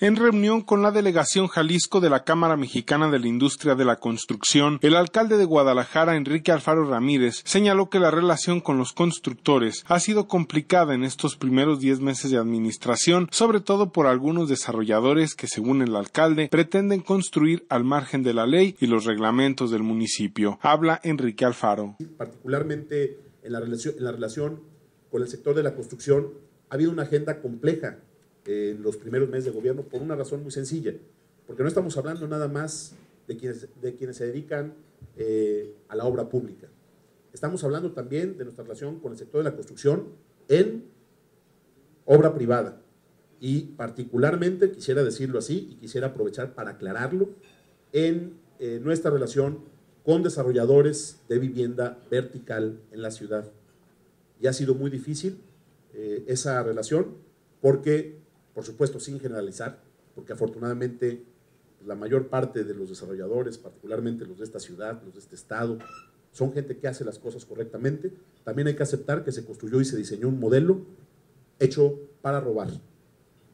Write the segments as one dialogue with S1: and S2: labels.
S1: En reunión con la delegación Jalisco de la Cámara Mexicana de la Industria de la Construcción, el alcalde de Guadalajara, Enrique Alfaro Ramírez, señaló que la relación con los constructores ha sido complicada en estos primeros diez meses de administración, sobre todo por algunos desarrolladores que, según el alcalde, pretenden construir al margen de la ley y los reglamentos del municipio. Habla Enrique Alfaro.
S2: Particularmente en la relación con el sector de la construcción, ha habido una agenda compleja en los primeros meses de gobierno por una razón muy sencilla, porque no estamos hablando nada más de quienes, de quienes se dedican eh, a la obra pública. Estamos hablando también de nuestra relación con el sector de la construcción en obra privada. Y particularmente, quisiera decirlo así y quisiera aprovechar para aclararlo, en eh, nuestra relación con desarrolladores de vivienda vertical en la ciudad. Y ha sido muy difícil eh, esa relación porque por supuesto sin generalizar, porque afortunadamente la mayor parte de los desarrolladores, particularmente los de esta ciudad, los de este estado, son gente que hace las cosas correctamente. También hay que aceptar que se construyó y se diseñó un modelo hecho para robar,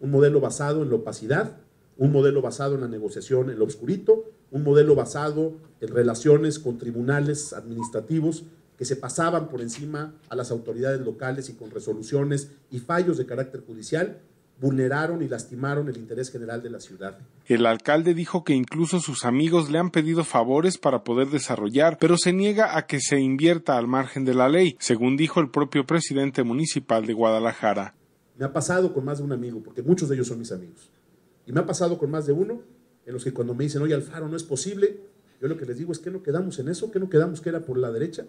S2: un modelo basado en la opacidad, un modelo basado en la negociación, en lo obscurito, un modelo basado en relaciones con tribunales administrativos que se pasaban por encima a las autoridades locales y con resoluciones y fallos de carácter judicial vulneraron y lastimaron el interés general de la ciudad.
S1: El alcalde dijo que incluso sus amigos le han pedido favores para poder desarrollar, pero se niega a que se invierta al margen de la ley, según dijo el propio presidente municipal de Guadalajara.
S2: Me ha pasado con más de un amigo, porque muchos de ellos son mis amigos. Y me ha pasado con más de uno, en los que cuando me dicen, oye Alfaro, no es posible, yo lo que les digo es que no quedamos en eso, que no quedamos que era por la derecha,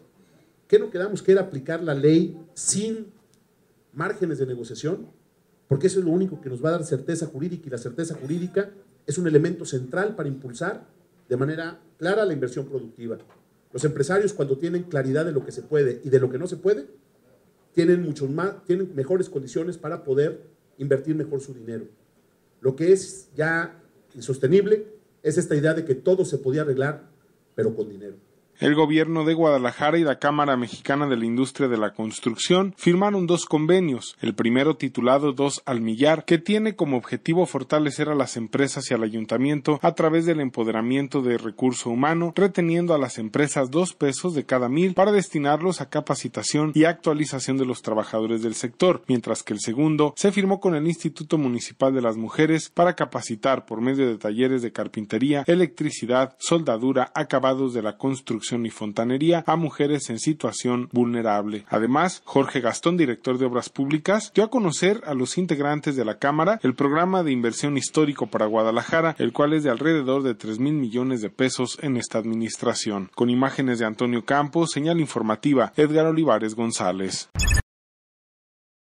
S2: que no quedamos que era aplicar la ley sin márgenes de negociación, porque eso es lo único que nos va a dar certeza jurídica y la certeza jurídica es un elemento central para impulsar de manera clara la inversión productiva. Los empresarios cuando tienen claridad de lo que se puede y de lo que no se puede, tienen, mucho más, tienen mejores condiciones para poder invertir mejor su dinero. Lo que es ya insostenible es esta idea de que todo se podía arreglar, pero con dinero.
S1: El gobierno de Guadalajara y la Cámara Mexicana de la Industria de la Construcción firmaron dos convenios, el primero titulado Dos al Millar, que tiene como objetivo fortalecer a las empresas y al ayuntamiento a través del empoderamiento de recurso humano, reteniendo a las empresas dos pesos de cada mil para destinarlos a capacitación y actualización de los trabajadores del sector, mientras que el segundo se firmó con el Instituto Municipal de las Mujeres para capacitar por medio de talleres de carpintería, electricidad, soldadura, acabados de la construcción y fontanería a mujeres en situación vulnerable. Además, Jorge Gastón, director de Obras Públicas, dio a conocer a los integrantes de la Cámara el programa de inversión histórico para Guadalajara, el cual es de alrededor de tres mil millones de pesos en esta administración. Con imágenes de Antonio Campos, señal informativa Edgar Olivares González.